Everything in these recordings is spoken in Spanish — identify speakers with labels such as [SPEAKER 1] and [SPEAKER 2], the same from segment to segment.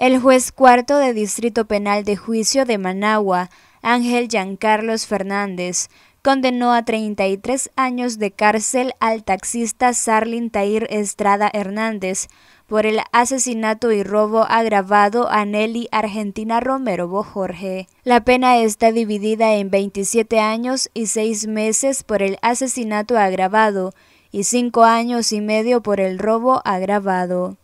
[SPEAKER 1] El juez cuarto de Distrito Penal de Juicio de Managua, Ángel Giancarlos Fernández, condenó a 33 años de cárcel al taxista Sarlin Tair Estrada Hernández por el asesinato y robo agravado a Nelly Argentina Romero Bojorge. La pena está dividida en 27 años y 6 meses por el asesinato agravado y 5 años y medio por el robo agravado.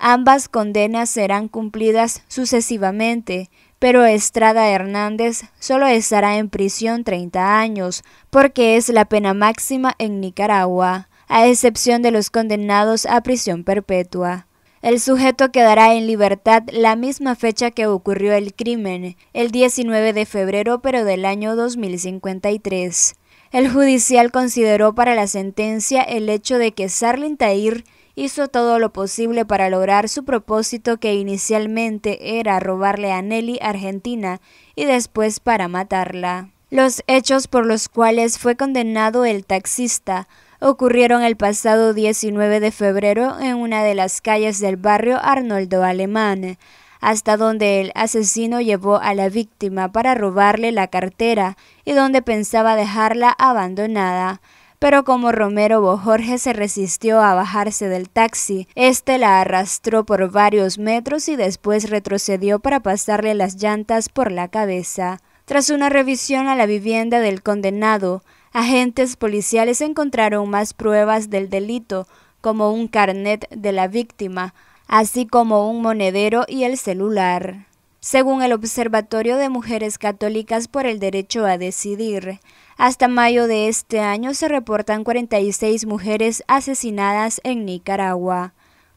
[SPEAKER 1] Ambas condenas serán cumplidas sucesivamente, pero Estrada Hernández solo estará en prisión 30 años, porque es la pena máxima en Nicaragua, a excepción de los condenados a prisión perpetua. El sujeto quedará en libertad la misma fecha que ocurrió el crimen, el 19 de febrero pero del año 2053. El judicial consideró para la sentencia el hecho de que Sarlin Tair hizo todo lo posible para lograr su propósito que inicialmente era robarle a Nelly Argentina y después para matarla. Los hechos por los cuales fue condenado el taxista ocurrieron el pasado 19 de febrero en una de las calles del barrio Arnoldo Alemán, hasta donde el asesino llevó a la víctima para robarle la cartera y donde pensaba dejarla abandonada pero como Romero Bojorge se resistió a bajarse del taxi, este la arrastró por varios metros y después retrocedió para pasarle las llantas por la cabeza. Tras una revisión a la vivienda del condenado, agentes policiales encontraron más pruebas del delito, como un carnet de la víctima, así como un monedero y el celular. Según el Observatorio de Mujeres Católicas por el Derecho a Decidir, hasta mayo de este año se reportan 46 mujeres asesinadas en Nicaragua.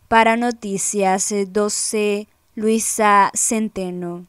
[SPEAKER 1] Para Noticias 12, Luisa Centeno.